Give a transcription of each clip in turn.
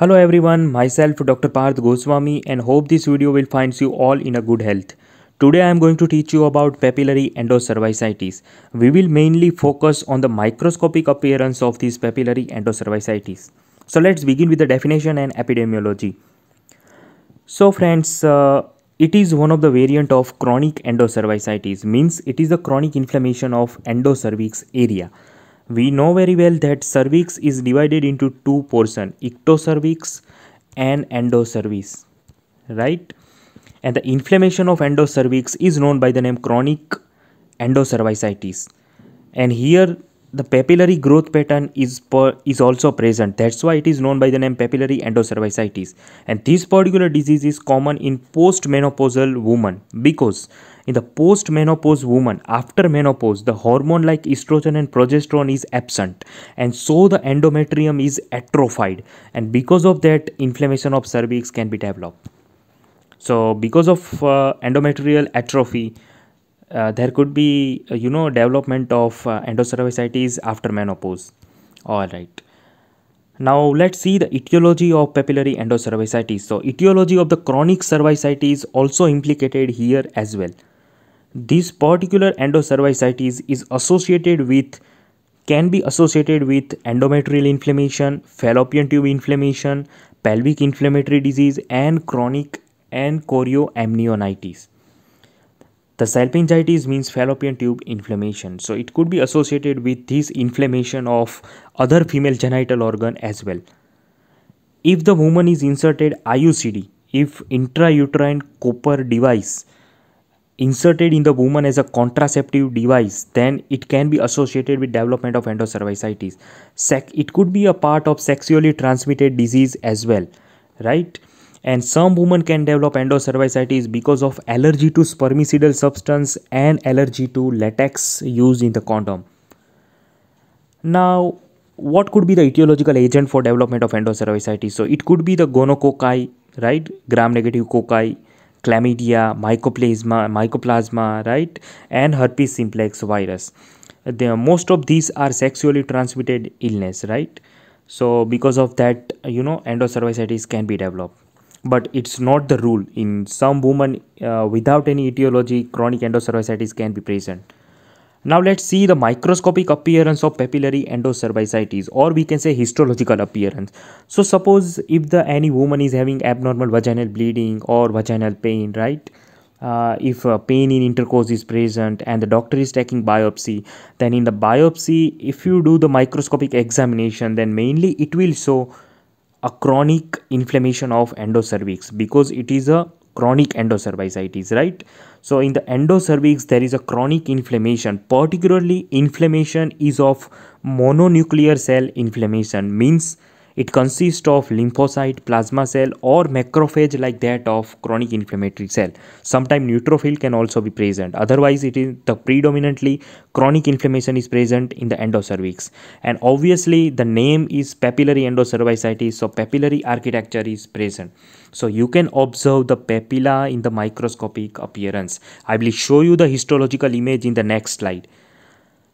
Hello everyone, myself Dr. Parth Goswami and hope this video will finds you all in a good health. Today I am going to teach you about papillary endocervicitis. We will mainly focus on the microscopic appearance of these papillary endocervicitis. So let's begin with the definition and epidemiology. So friends, uh, it is one of the variant of chronic endocervicitis means it is the chronic inflammation of endocervix area we know very well that cervix is divided into two portion ectocervix and endocervix right and the inflammation of endocervix is known by the name chronic endocervicitis and here the papillary growth pattern is per, is also present that's why it is known by the name papillary endocervicitis and this particular disease is common in postmenopausal women because in the postmenopause woman, after menopause, the hormone like estrogen and progesterone is absent, and so the endometrium is atrophied, and because of that, inflammation of cervix can be developed. So, because of uh, endometrial atrophy, uh, there could be uh, you know development of uh, endocervicitis after menopause. All right. Now let's see the etiology of papillary endocervicitis. So etiology of the chronic cervicitis also implicated here as well this particular endocervicitis is associated with can be associated with endometrial inflammation, fallopian tube inflammation, pelvic inflammatory disease and chronic and chorioamnionitis. The salpingitis means fallopian tube inflammation. So it could be associated with this inflammation of other female genital organ as well. If the woman is inserted IUCD, if intrauterine copper device inserted in the woman as a contraceptive device then it can be associated with development of endocervicitis Sec it could be a part of sexually transmitted disease as well right and some women can develop endocervicitis because of allergy to spermicidal substance and allergy to latex used in the condom now what could be the etiological agent for development of endocervicitis so it could be the gonococci right gram negative cocci chlamydia, mycoplasma, mycoplasma, right, and herpes simplex virus. The, most of these are sexually transmitted illness, right? So because of that, you know, endocervicitis can be developed. But it's not the rule. In some women, uh, without any etiology, chronic endocervicitis can be present. Now let's see the microscopic appearance of papillary endocervicitis or we can say histological appearance. So suppose if the any woman is having abnormal vaginal bleeding or vaginal pain, right? Uh, if uh, pain in intercourse is present and the doctor is taking biopsy then in the biopsy if you do the microscopic examination then mainly it will show a chronic inflammation of endocervix because it is a chronic endocervicitis right so in the endocervix there is a chronic inflammation particularly inflammation is of mononuclear cell inflammation means it consists of lymphocyte, plasma cell or macrophage like that of chronic inflammatory cell. Sometimes neutrophil can also be present. Otherwise, it is the predominantly chronic inflammation is present in the endocervix. And obviously, the name is papillary endocervicitis. So, papillary architecture is present. So, you can observe the papilla in the microscopic appearance. I will show you the histological image in the next slide.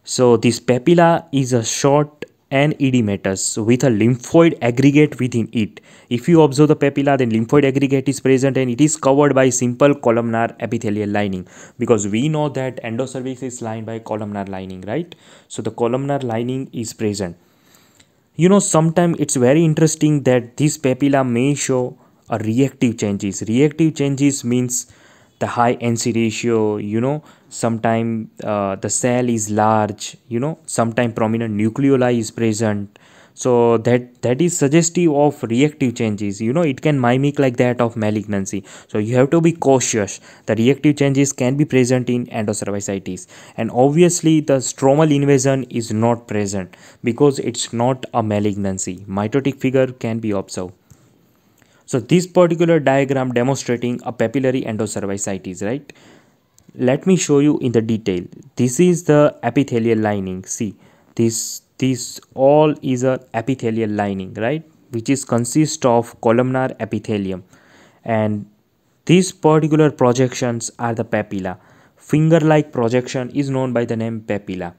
So, this papilla is a short and edematous with a lymphoid aggregate within it. If you observe the papilla, then lymphoid aggregate is present and it is covered by simple columnar epithelial lining because we know that endocervix is lined by columnar lining, right? So the columnar lining is present. You know, sometimes it's very interesting that this papilla may show a reactive changes. Reactive changes means the high NC ratio, you know, sometimes uh, the cell is large, you know, sometimes prominent nucleoli is present. So that that is suggestive of reactive changes. You know, it can mimic like that of malignancy. So you have to be cautious. The reactive changes can be present in endocervicitis. And obviously the stromal invasion is not present because it's not a malignancy. Mitotic figure can be observed. So this particular diagram demonstrating a papillary endocervicitis, right? Let me show you in the detail. This is the epithelial lining. See, this this all is a epithelial lining, right? Which is consist of columnar epithelium, and these particular projections are the papilla. Finger-like projection is known by the name papilla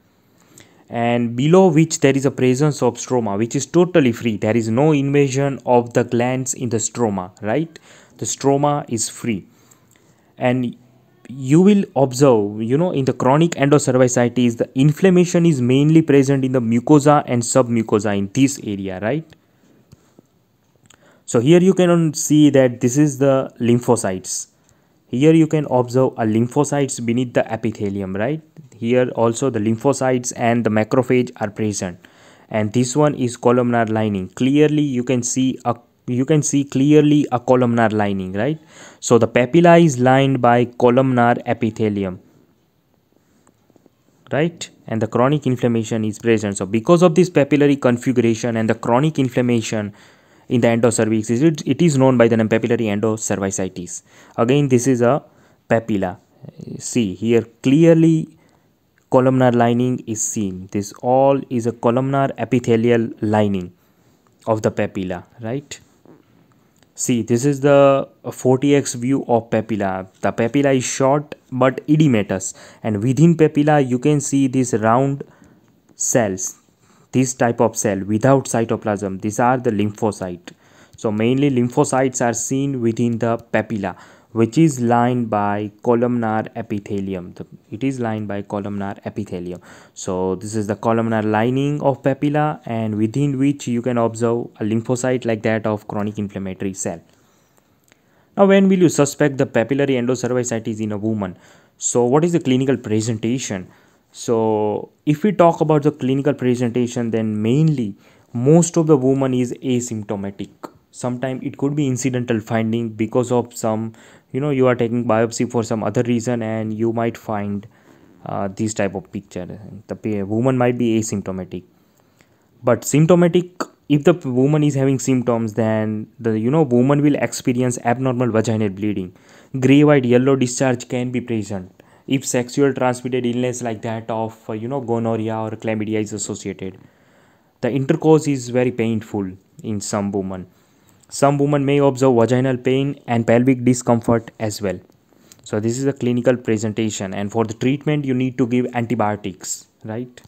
and below which there is a presence of stroma which is totally free there is no invasion of the glands in the stroma right the stroma is free and you will observe you know in the chronic endocervicitis the inflammation is mainly present in the mucosa and submucosa in this area right so here you can see that this is the lymphocytes here you can observe a lymphocytes beneath the epithelium right here also the lymphocytes and the macrophage are present and this one is columnar lining clearly you can see a you can see clearly a columnar lining right so the papilla is lined by columnar epithelium right and the chronic inflammation is present so because of this papillary configuration and the chronic inflammation in the endocervix it, it is known by the name papillary endocervicitis again this is a papilla see here clearly columnar lining is seen this all is a columnar epithelial lining of the papilla right see this is the 40x uh, view of papilla the papilla is short but edematous and within papilla you can see these round cells this type of cell without cytoplasm these are the lymphocyte so mainly lymphocytes are seen within the papilla which is lined by columnar epithelium it is lined by columnar epithelium so this is the columnar lining of papilla and within which you can observe a lymphocyte like that of chronic inflammatory cell now when will you suspect the papillary endocervicitis in a woman so what is the clinical presentation so if we talk about the clinical presentation then mainly most of the woman is asymptomatic sometimes it could be incidental finding because of some you know you are taking biopsy for some other reason and you might find uh, these type of picture the woman might be asymptomatic but symptomatic if the woman is having symptoms then the you know woman will experience abnormal vaginal bleeding gray white yellow discharge can be present if sexual transmitted illness like that of uh, you know gonorrhea or chlamydia is associated the intercourse is very painful in some women some women may observe vaginal pain and pelvic discomfort as well. So this is a clinical presentation and for the treatment you need to give antibiotics, right?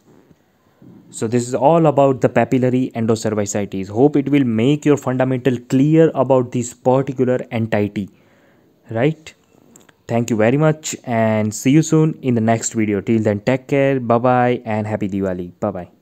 So this is all about the papillary endocervicitis. Hope it will make your fundamental clear about this particular entity, right? Thank you very much and see you soon in the next video. Till then, take care, bye-bye and happy Diwali. Bye-bye.